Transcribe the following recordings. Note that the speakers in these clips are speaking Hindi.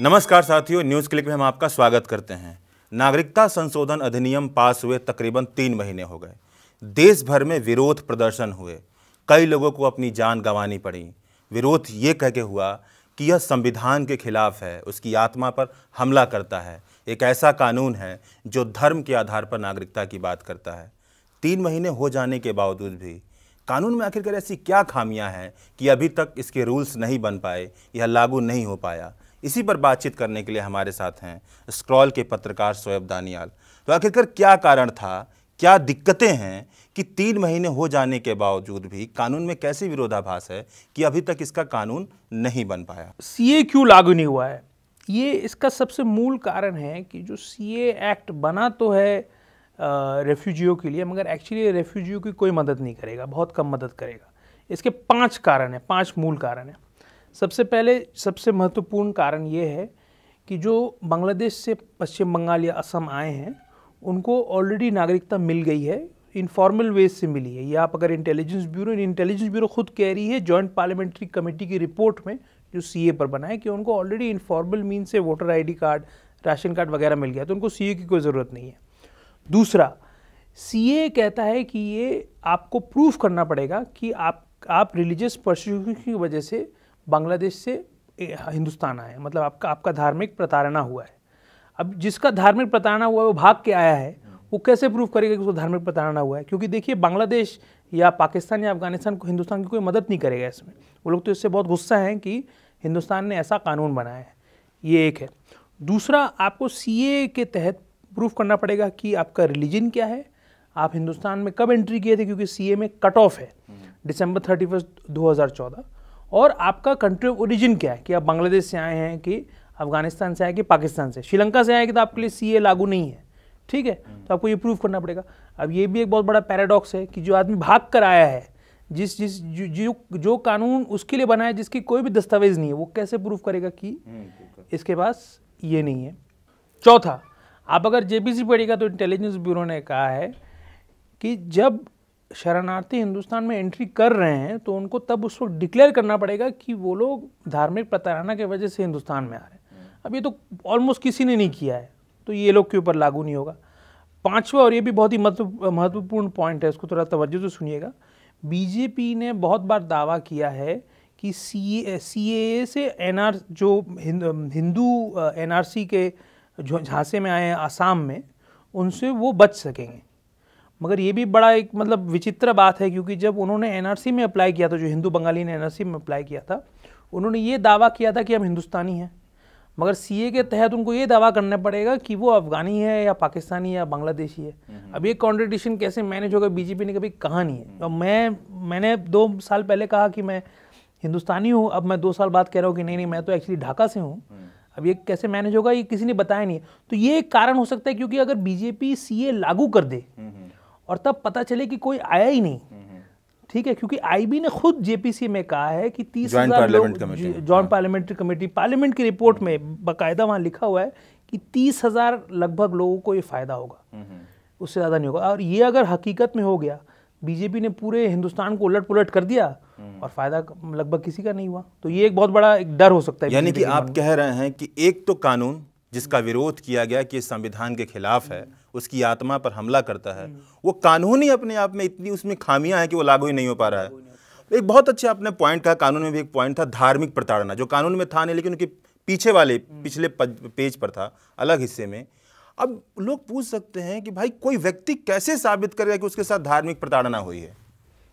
नमस्कार साथियों न्यूज़ क्लिक में हम आपका स्वागत करते हैं नागरिकता संशोधन अधिनियम पास हुए तकरीबन तीन महीने हो गए देश भर में विरोध प्रदर्शन हुए कई लोगों को अपनी जान गंवानी पड़ी विरोध ये कह के हुआ कि यह संविधान के खिलाफ है उसकी आत्मा पर हमला करता है एक ऐसा कानून है जो धर्म के आधार पर नागरिकता की बात करता है तीन महीने हो जाने के बावजूद भी कानून में आखिरकार ऐसी क्या खामियां हैं कि अभी तक इसके रूल्स नहीं बन पाए यह लागू नहीं हो पाया इसी पर बातचीत करने के लिए हमारे साथ हैं स्क्रॉल के पत्रकार शोएब दानियाल तो आखिरकार क्या कारण था क्या दिक्कतें हैं कि तीन महीने हो जाने के बावजूद भी कानून में कैसे विरोधाभास है कि अभी तक इसका कानून नहीं बन पाया सी ए क्यों लागू नहीं हुआ है ये इसका सबसे मूल कारण है कि जो सी एक्ट बना तो है रेफ्यूजियों के लिए मगर एक्चुअली रेफ्यूजियों की कोई मदद नहीं करेगा बहुत कम मदद करेगा इसके पांच कारण हैं पांच मूल कारण हैं सबसे पहले सबसे महत्वपूर्ण कारण ये है कि जो बांग्लादेश से पश्चिम बंगाल या असम आए हैं उनको ऑलरेडी नागरिकता मिल गई है इनफॉर्मल वेज से मिली है या आप अगर इंटेलिजेंस ब्यूरो इंटेलिजेंस ब्यूरो खुद कह रही है जॉइंट पार्लियामेंट्री कमेटी की रिपोर्ट में जो सीए पर बना है कि उनको ऑलरेडी इनफॉर्मल मीन से voter ID card ration card वगैरह मिल गया तो उनको सीए की कोई ज़रूरत नहीं है दूसरा सीए कहता है कि ये आपको प्रूफ करना पड़ेगा कि आप आप रिलीजियस प्रोसिक्यूशन की वजह से बांग्लादेश से हिंदुस्तान आए मतलब आपका आपका धार्मिक प्रताड़ना हुआ है अब जिसका धार्मिक प्रताड़ना हुआ है वो भाग के आया है वो कैसे प्रूव करेगा कि उसको धार्मिक प्रताड़ना हुआ है क्योंकि देखिए बांग्लादेश या पाकिस्तान या अफगानिस्तान को हिंदुस्तान की कोई मदद नहीं करेगा इसमें वो लोग तो इससे बहुत गुस्सा हैं कि हिंदुस्तान ने ऐसा कानून बनाया है ये एक है दूसरा आपको सी के तहत प्रूफ करना पड़ेगा कि आपका रिलीजन क्या है आप हिंदुस्तान में कब एंट्री किए थे क्योंकि सी में कट ऑफ है दिसंबर थर्टी फर्स्ट और आपका कंट्री ऑफ ओरिजिन क्या है कि आप बांग्लादेश से आए हैं कि अफगानिस्तान से आए कि पाकिस्तान से श्रीलंका से आए कि तो आपके लिए सी लागू नहीं है ठीक है हम्म। तो आपको ये प्रूव करना पड़ेगा अब ये भी एक बहुत बड़ा पैराडॉक्स है कि जो आदमी भाग कर आया है जिस जिस जो जो, जो कानून उसके लिए बनाया है जिसकी कोई भी दस्तावेज नहीं है वो कैसे प्रूफ करेगा कि हम्म, इसके पास ये नहीं है चौथा आप अगर जेबीसी पढ़ेगा तो इंटेलिजेंस ब्यूरो ने कहा है कि जब शरणार्थी हिंदुस्तान में एंट्री कर रहे हैं तो उनको तब उसको डिक्लेयर करना पड़ेगा कि वो लोग धार्मिक प्रताड़ना की वजह से हिंदुस्तान में आ रहे हैं हम्म। अब ये तो ऑलमोस्ट किसी ने नहीं किया है तो ये लोग के ऊपर लागू नहीं होगा पांचवा और ये भी बहुत ही महत्वपूर्ण पॉइंट है इसको थोड़ा तवज्जो से सुनिएगा बीजेपी ने बहुत बार दावा किया है कि सी सी ए से एन आर जो हिंदू एन आर सी के झांसे में आए हैं आसाम में उनसे वो बच सकेंगे मगर ये भी बड़ा एक मतलब विचित्र बात है क्योंकि जब उन्होंने एनआरसी में अप्लाई किया था जो हिंदू बंगाली ने एनआरसी में अप्लाई किया था उन्होंने ये दावा किया था कि हम हिंदुस्तानी हैं मगर सीए के तहत उनको ये दावा करना पड़ेगा कि वो अफगानी है या पाकिस्तानी या बांग्लादेशी है हम्म। अब ये कॉन्ट्रडिशन कैसे मैनेज होगा बीजेपी ने कभी कहा नहीं है अब मैं मैंने दो साल पहले कहा कि मैं हिंदुस्तानी हूँ अब मैं दो साल बाद कह रहा हूँ कि नहीं नहीं मैं तो एक्चुअली ढाका से हूँ हम्म। अब ये कैसे मैनेज होगा ये किसी ने बताया नहीं तो ये एक कारण हो सकता है क्योंकि अगर बीजेपी सीए लागू कर दे हम्म, और तब पता चले कि कोई आया ही नहीं हम्म, हम्म। ठीक है क्योंकि आईबी ने खुद जेपीसी में कहा है कि तीस हजार पार्लियामेंट्री कमेटी पार्लियामेंट की रिपोर्ट में बाकायदा वहां लिखा हुआ है कि तीस हजार लगभग लोगों को ये फायदा होगा हम्म, उससे ज़्यादा नहीं होगा और ये अगर हकीकत में हो गया बीजेपी ने पूरे हिंदुस्तान को उलट पुलट कर दिया और फायदा लगभग किसी का नहीं हुआ तो ये एक बहुत बड़ा एक डर हो सकता है यानी कि आप कह रहे हैं कि एक तो कानून जिसका हम्म। विरोध किया गया कि संविधान के खिलाफ है हम्म। उसकी आत्मा पर हमला करता है हम्म। वो कानून ही अपने आप में इतनी उसमें खामियां हैं कि वो लागू ही नहीं हो पा रहा है एक बहुत अच्छा आपने पॉइंट कहा कानून में भी एक पॉइंट था धार्मिक प्रताड़ना जो कानून में था नहीं लेकिन उनके पीछे वाले पिछले पेज पर था अलग हिस्से में अब लोग पूछ सकते हैं कि भाई कोई व्यक्ति कैसे साबित करेगा कि उसके साथ धार्मिक प्रताड़ना हुई है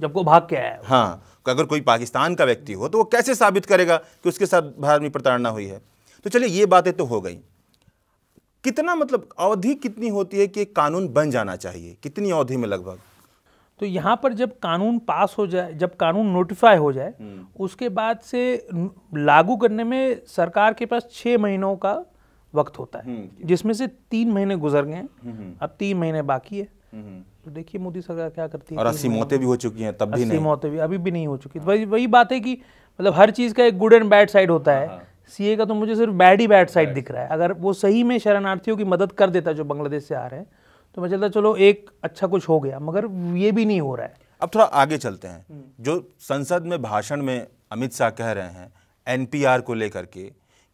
जब वो भाग के आया हाँ अगर कोई पाकिस्तान का व्यक्ति हो तो वो कैसे साबित करेगा कि उसके साथ धार्मिक प्रताड़ना हुई है तो चलिए ये बातें तो हो गई कितना मतलब अवधि कितनी होती है कि एक कानून बन जाना चाहिए कितनी अवधि में लगभग तो यहाँ पर जब कानून पास हो जाए जब कानून नोटिफाई हो जाए हम्म। उसके बाद से लागू करने में सरकार के पास छः महीनों का वक्त होता है हम्म। जिसमें से तीन महीने गुजर गए हम्म, अब तीन महीने बाकी है तो देखिए मोदी सरकार क्या करती है और अस्सी मौतें भी हो चुकी हैं तब भी नहीं मौतें भी अभी भी नहीं हो चुकी तो वही वही बात है कि मतलब हर चीज़ का एक गुड एंड बैड साइड होता है हाँ, हाँ। सीए का तो मुझे सिर्फ बैड ही बैड साइड दिख रहा है अगर वो सही में शरणार्थियों की मदद कर देता जो बांग्लादेश से आ रहे हैं तो मैं चलता चलो एक अच्छा कुछ हो गया मगर ये भी नहीं हो रहा है अब थोड़ा आगे चलते हैं हम्म। जो संसद में भाषण में अमित शाह कह रहे हैं एनपीआर को लेकर के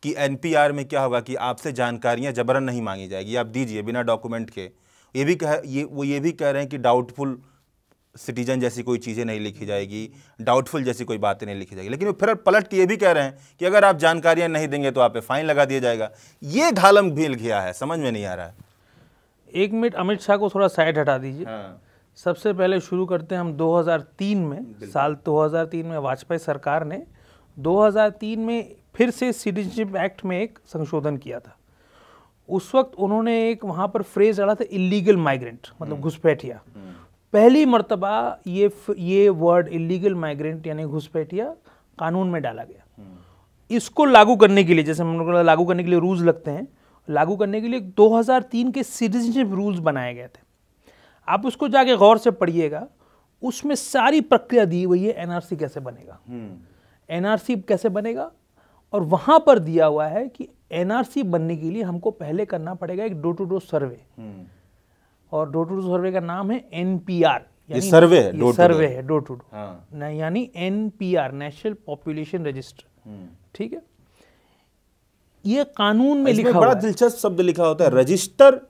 कि एनपीआर में क्या होगा कि आपसे जानकारियां जबरन नहीं मांगी जाएगी आप दीजिए बिना डॉक्यूमेंट के ये भी कह ये वो ये भी कह रहे हैं कि डाउटफुल सिटीजन जैसी कोई चीज़ें नहीं लिखी जाएगी डाउटफुल जैसी कोई बातें नहीं लिखी जाएगी लेकिन वो फिर पलट के ये भी कह रहे हैं कि अगर आप जानकारियां नहीं देंगे तो आप पे फाइन लगा दिया जाएगा ये घालम भी गया है समझ में नहीं आ रहा है एक मिनट अमित शाह को थोड़ा साइड हटा दीजिए हाँ। सबसे पहले शुरू करते हैं हम 2003 में साल 2003 में वाजपेयी सरकार ने 2003 में फिर से सिटीजनशिप एक्ट में एक संशोधन किया था उस वक्त उन्होंने एक वहाँ पर फ्रेज डाला था इलीगल माइग्रेंट मतलब हम्म। घुसपैठिया हम्म। पहली मरतबा ये ये वर्ड इलीगल माइग्रेंट यानी घुसपैठिया कानून में डाला गया हम्म। इसको लागू करने के लिए जैसे हम लोग लागू करने के लिए रूल्स लगते हैं लागू करने के लिए 2003 के सिटीजनशिप रूल्स बनाए गए थे आप उसको जाके गौर से पढ़िएगा उसमें सारी प्रक्रिया दी हुई है एनआरसी कैसे बनेगा एनआरसी हम्म। कैसे बनेगा और वहां पर दिया हुआ है कि एनआरसी बनने के लिए हमको पहले करना पड़ेगा एक डोर टू डोर सर्वे और डोर टू डोर सर्वे का नाम है एन ये सर्वे है सर्वे है डोर टू डोर हाँ। यानी एन नेशनल पॉपुलेशन रजिस्टर हम्म। ठीक है ये कानून में लिखा बड़ा दिलचस्प शब्द लिखा होता है register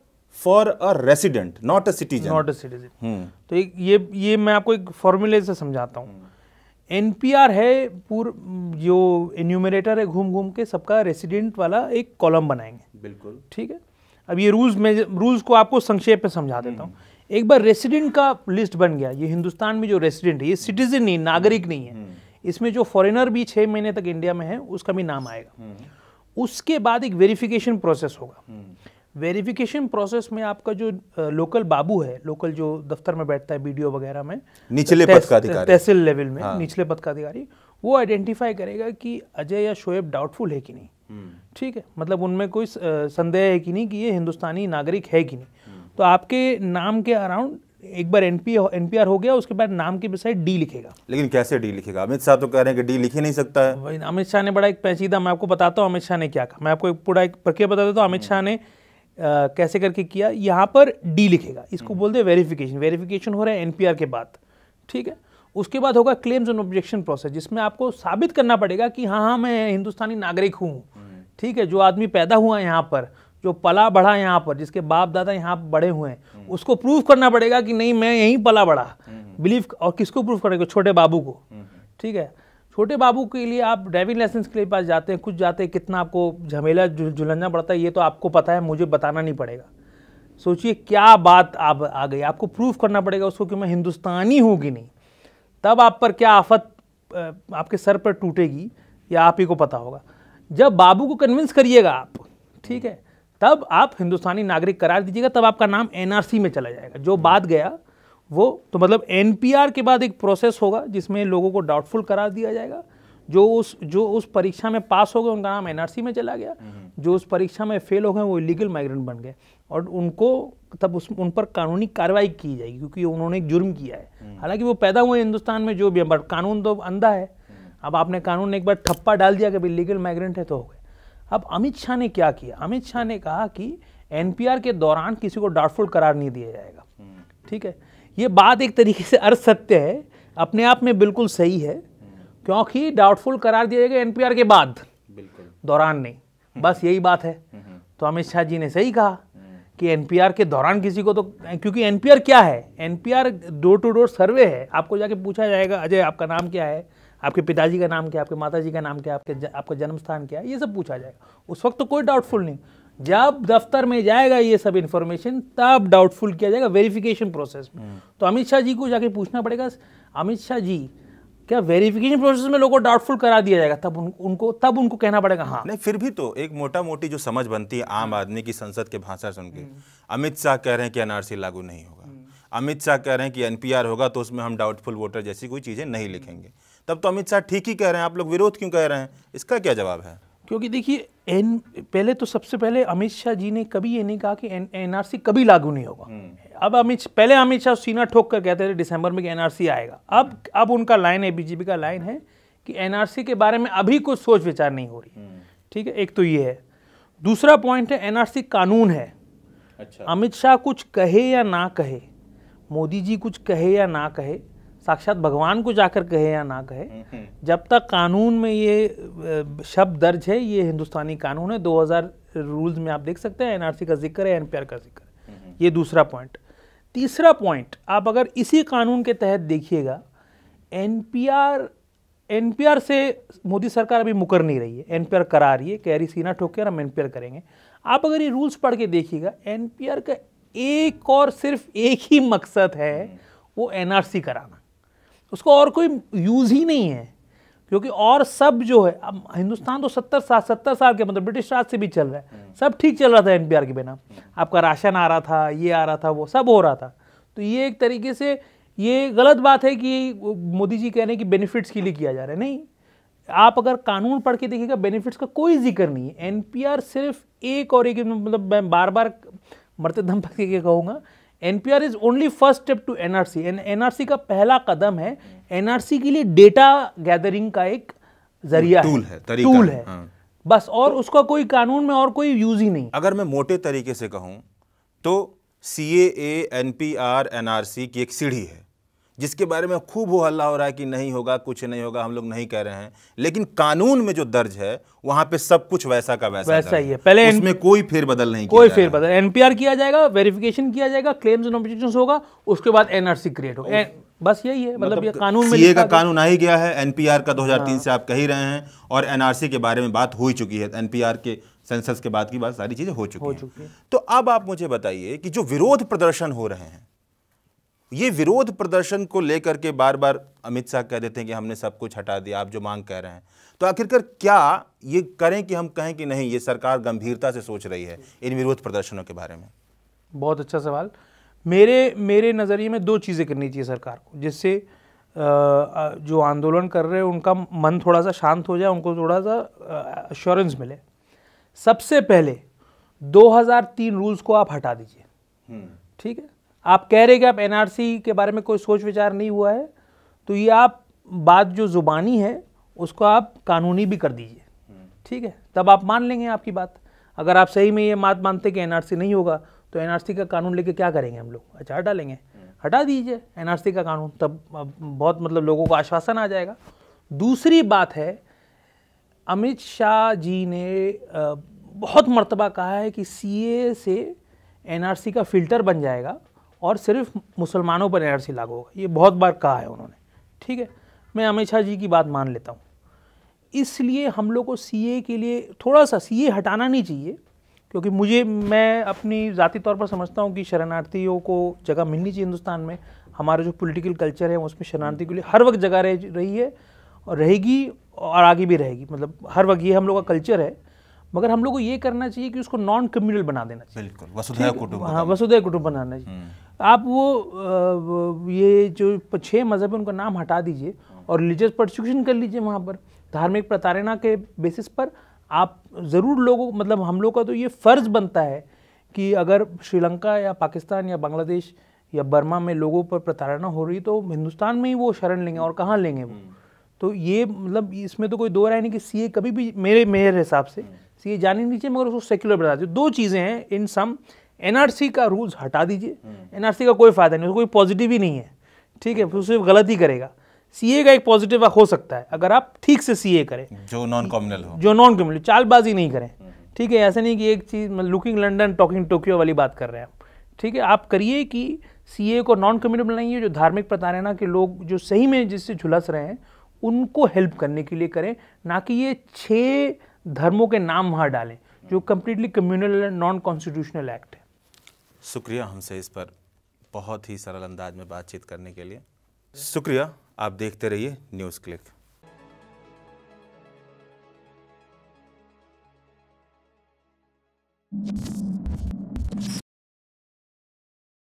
for a resident not a citizen not a citizen हम्म। तो एक ये ये मैं आपको एक फॉर्मूले से समझाता हूँ हम्म। एन है पूर जो एन्यूमरेटर है घूम घूम के सबका रेसिडेंट वाला एक कॉलम बनाएंगे बिल्कुल ठीक है अब ये रूल्स में रूल्स को आपको संक्षेप में समझा देता हूँ हम्म। एक बार रेसिडेंट का लिस्ट बन गया ये हिंदुस्तान में जो रेसिडेंट है ये सिटीजन नहीं नागरिक नहीं है हम्म। इसमें जो फॉरेनर भी छः महीने तक इंडिया में है उसका भी नाम आएगा हम्म। उसके बाद एक वेरिफिकेशन प्रोसेस होगा वेरिफिकेशन प्रोसेस में आपका जो लोकल बाबू है लोकल जो दफ्तर में बैठता है बीडीओ वगैरह में निचले पद का अधिकारी तहसील लेवल में हाँ। निचले पद का अधिकारी वो आइडेंटिफाई करेगा कि अजय या शोएब डाउटफुल है कि नहीं हम्म। ठीक है मतलब उनमें कोई संदेह है कि नहीं कि ये हिंदुस्तानी नागरिक है कि नहीं हम्म। तो आपके नाम के अराउंड एक बार एनपी एनपीआर हो गया उसके बाद नाम के बिसाइड डी लिखेगा लेकिन कैसे डी लिखेगा अमित शाह तो कह रहे हैं कि डी लिख ही नहीं सकता है अमित शाह ने बड़ा एक पैसीदा मैं आपको बताता हूँ अमित शाह ने क्या कहा मैं आपको एक पूरा एक प्रक्रिया बता देता हूँ अमित शाह ने आ, कैसे करके किया यहाँ पर डी लिखेगा इसको हम्म। बोलते हैं वेरिफिकेशन वेरिफिकेशन हो रहा है एनपीआर के बाद ठीक है उसके बाद होगा क्लेम्स एंड ऑब्जेक्शन प्रोसेस जिसमें आपको साबित करना पड़ेगा कि हाँ हाँ मैं हिंदुस्तानी नागरिक हूँ ठीक है जो आदमी पैदा हुआ है यहाँ पर जो पला बढ़ा यहाँ पर जिसके बाप दादा यहाँ बड़े हुए हैं hmm. उसको प्रूफ करना पड़ेगा कि नहीं मैं यहीं पला बढ़ा बिलीव hmm. और किसको प्रूफ करेगा छोटे बाबू को hmm. ठीक है छोटे बाबू के लिए आप ड्राइविंग लाइसेंस के लिए पास जाते हैं कुछ जाते हैं कितना आपको झमेला झुलझना पड़ता है ये तो आपको पता है मुझे बताना नहीं पड़ेगा सोचिए क्या बात आप आ गई आपको प्रूफ करना पड़ेगा उसको कि मैं हिंदुस्तानी हूँ कि नहीं तब आप पर क्या आफत आपके सर पर टूटेगी या आप ही को पता होगा जब बाबू को कन्विंस करिएगा आप ठीक है तब आप हिंदुस्तानी नागरिक करार दीजिएगा तब आपका नाम एन में चला जाएगा जो बात गया वो तो मतलब एन के बाद एक प्रोसेस होगा जिसमें लोगों को डाउटफुल करार दिया जाएगा जो उस जो उस परीक्षा में पास हो गए उनका नाम एनआरसी में चला गया हम्म। जो उस परीक्षा में फेल हो गए वो इलीगल माइग्रेंट बन गए और उनको तब उस उन पर कानूनी कार्रवाई की जाएगी क्योंकि उन्होंने एक जुर्म किया है हम्म। हालांकि वो पैदा हुए हिंदुस्तान में जो भी बट कानून तो अंधा है हम्म। अब आपने कानून ने एक बार ठप्पा डाल दिया कि भाई लीगल माइग्रेंट है तो हो गए अब अमित शाह ने क्या किया अमित शाह ने कहा कि एनपीआर के दौरान किसी को डाउटफुल करार नहीं दिया जाएगा हम्म। ठीक है ये बात एक तरीके से अर्थ सत्य है अपने आप में बिल्कुल सही है क्योंकि डाउटफुल करार दिया जाएगा एनपीआर के बाद दौरान नहीं बस यही बात है तो अमित शाह जी ने सही कहा कि एनपीआर के दौरान किसी को तो क्योंकि एनपीआर क्या है NPR door to door survey है आपको जाके पूछा जाएगा अजय आपका नाम क्या है आपके पिताजी का नाम क्या है आपके माताजी का नाम क्या आपके ज, आपका जन्म स्थान क्या है ये सब पूछा जाएगा उस वक्त तो कोई डाउटफुल नहीं जब दफ्तर में जाएगा ये सब इन्फॉर्मेशन तब डाउटफुल किया जाएगा वेरिफिकेशन प्रोसेस में हम्म। तो अमित शाह जी को जाके पूछना पड़ेगा अमित शाह जी क्या वेरिफिकेशन प्रोसेस में लोगों को डाउटफुल करा दिया जाएगा तब उन, उनको तब उनको कहना पड़ेगा हाँ नहीं फिर भी तो एक मोटा मोटी जो समझ बनती है आम हाँ। आदमी की संसद के भाषा सुन के हम्म। अमित शाह कह रहे हैं कि एनआरसी लागू नहीं होगा हम्म। अमित शाह कह रहे हैं कि एनपीआर होगा तो उसमें हम डाउटफुल वोटर जैसी कोई चीज़ें नहीं हम्म। लिखेंगे तब तो अमित शाह ठीक ही कह रहे हैं आप लोग विरोध क्यों कह रहे हैं इसका क्या जवाब है क्योंकि देखिए एन पहले तो सबसे पहले अमित शाह जी ने कभी ये नहीं कहा कि एनआरसी कभी लागू नहीं होगा अब अमित पहले अमित शाह सीना ठोक कर कहते थे दिसंबर में कि एनआरसी आएगा अब अब उनका लाइन है बीजेपी का लाइन है कि एनआरसी के बारे में अभी कुछ सोच विचार नहीं हो रही हम्म। ठीक है एक तो ये है दूसरा पॉइंट है एनआरसी कानून है अच्छा अमित शाह कुछ कहे या ना कहे मोदी जी कुछ कहे या ना कहे साक्षात भगवान को जाकर कहे या ना कहे हम्म, हम्म। जब तक कानून में ये शब्द दर्ज है ये हिंदुस्तानी कानून है 2000 रूल्स में आप देख सकते हैं एनआरसी का जिक्र है एनपीआर का जिक्र है ये दूसरा पॉइंट तीसरा पॉइंट आप अगर इसी कानून के तहत देखिएगा एनपीआर एनपीआर से मोदी सरकार अभी मुकर नहीं रही है एनपीआर करा रही है कह रही सीना ठोक के हम एनपीआर करेंगे आप अगर ये रूल्स पढ़ के देखिएगा एनपीआर का एक और सिर्फ एक ही मकसद है वो एनआरसी कराना उसका और कोई यूज़ ही नहीं है क्योंकि और सब जो है अब हिंदुस्तान तो सत्तर साल सत्तर साल के मतलब ब्रिटिश राज से भी चल रहा है हम्म। सब ठीक चल रहा था एन के बिना हम्म। आपका राशन आ रहा था ये आ रहा था वो सब हो रहा था तो ये एक तरीके से ये गलत बात है कि मोदी जी कह रहे हैं कि बेनिफिट्स के लिए किया जा रहा है नहीं आप अगर कानून पढ़ के देखिएगा बेनिफिट्स का कोई जिक्र नहीं है एनपीआर सिर्फ एक और एक मतलब मैं बार बार मरते दम पक के कहूँगा NPR is only first step to NRC NRC का पहला कदम है एनआरसी के लिए डेटा गैदरिंग का एक जरिया टूल है टूल है, है हाँ। बस और तो, उसका कोई कानून में और कोई यूज ही नहीं अगर मैं मोटे तरीके से कहूँ तो C A N P R NRC की एक सीढ़ी है जिसके बारे में खूब हो हल्ला हो रहा है कि नहीं होगा कुछ नहीं होगा हम लोग नहीं कह रहे हैं लेकिन कानून में जो दर्ज है वहां पे सब कुछ वैसा का वैसा वैसा ही है पहले उसमें कोई फेरबदल नहीं कोई फेरबदल एनपीआर किया जाएगा वेरिफिकेशन किया जाएगा क्लेम्स नोटिफिकेशन होगा उसके बाद एनआरसी क्रिएट होगा बस यही है मतलब, मतलब ये कानून में का कानून आ ही गया है एनपीआर का 2003 हाँ। से आप कह ही रहे हैं और एनआरसी के बारे में बात हो ही चुकी है एनपीआर के सेंसस के बाद की बात सारी चीजें हो चुकी हो है तो अब आप मुझे बताइए कि जो विरोध प्रदर्शन हो रहे हैं ये विरोध प्रदर्शन को लेकर के बार बार अमित शाह कह देते हैं कि हमने सब कुछ हटा दिया आप जो मांग कह रहे हैं तो आखिरकार क्या ये करें कि हम कहें कि नहीं ये सरकार गंभीरता से सोच रही है इन विरोध प्रदर्शनों के बारे में बहुत अच्छा सवाल मेरे मेरे नज़रिए में दो चीज़ें करनी चाहिए सरकार को जिससे जो आंदोलन कर रहे हैं उनका मन थोड़ा सा शांत हो जाए उनको थोड़ा सा अश्योरेंस मिले सबसे पहले 2003 रूल्स को आप हटा दीजिए हम्म। ठीक है आप कह रहे कि आप एनआरसी के बारे में कोई सोच विचार नहीं हुआ है तो ये आप बात जो ज़ुबानी है उसको आप कानूनी भी कर दीजिए ठीक है तब आप मान लेंगे आपकी बात अगर आप सही में ये बात मानते कि एनआरसी नहीं होगा तो एनआरसी का कानून लेके क्या करेंगे हम लोग अच्छा हटा लेंगे हटा दीजिए एनआरसी का कानून तब बहुत मतलब लोगों को आश्वासन आ जाएगा दूसरी बात है अमित शाह जी ने बहुत मरतबा कहा है कि सीए से एनआरसी का फिल्टर बन जाएगा और सिर्फ मुसलमानों पर एन लागू होगा ये बहुत बार कहा है उन्होंने ठीक है मैं अमित शाह जी की बात मान लेता हूँ इसलिए हम लोग को सी के लिए थोड़ा सा सी हटाना नहीं चाहिए क्योंकि मुझे मैं अपनी ज़ाती तौर पर समझता हूँ कि शरणार्थियों को जगह मिलनी चाहिए हिंदुस्तान में हमारा जो पॉलिटिकल कल्चर है उसमें शरणार्थी के लिए हर वक्त जगह रह रही है और रहेगी और आगे भी रहेगी मतलब हर वक्त ये हम लोग का कल्चर है मगर हम लोग को ये करना चाहिए कि उसको नॉन कम्युनल बना देना चाहिए बिल्कुल वसुधैव कुटुंब हाँ वसुधा कुटुंब बनाना चाहिए हम्म। आप वो ये जो छः मज़हब उनका नाम हटा दीजिए और रिलीजियस प्रोसिक्यूशन कर लीजिए वहाँ पर धार्मिक प्रताड़ना के बेसिस पर आप ज़रूर लोगों मतलब हम लोग का तो ये फ़र्ज़ बनता है कि अगर श्रीलंका या पाकिस्तान या बांग्लादेश या बर्मा में लोगों पर प्रताड़ना हो रही तो हिंदुस्तान में ही वो शरण लेंगे और कहाँ लेंगे वो तो ये मतलब इसमें तो कोई दो राय नहीं कि सीए कभी भी मेरे मेयर हिसाब से सीए जाने नीचे मगर उसको सेक्युलर बता दो चीज़ें हैं इन सम एनआरसी का रूल्स हटा दीजिए हम्म। एनआरसी का कोई फ़ायदा नहीं उसको कोई पॉजिटिव ही नहीं है ठीक है उसे सिर्फ गलत ही करेगा सीए का एक पॉजिटिव हो सकता है अगर आप ठीक से सीए करें जो नॉन कॉम्युनल हो जो नॉन कॉम्युनल चालबाजी नहीं करें हम्म। ठीक है ऐसे नहीं कि एक चीज़ लुकिंग लंडन टॉकिंग टोक्यो वाली बात कर रहे हैं आप ठीक है आप करिए कि सीए को नॉन नहीं बनाइए जो धार्मिक ना के लोग जो सही में जिससे झुलस रहे हैं उनको हेल्प करने के लिए करें ना कि ये छः धर्मों के नाम वहाँ डालें जो completely communal and non constitutional act है शुक्रिया हमसे इस पर बहुत ही सरल अंदाज में बातचीत करने के लिए शुक्रिया आप देखते रहिए न्यूज़ क्लिक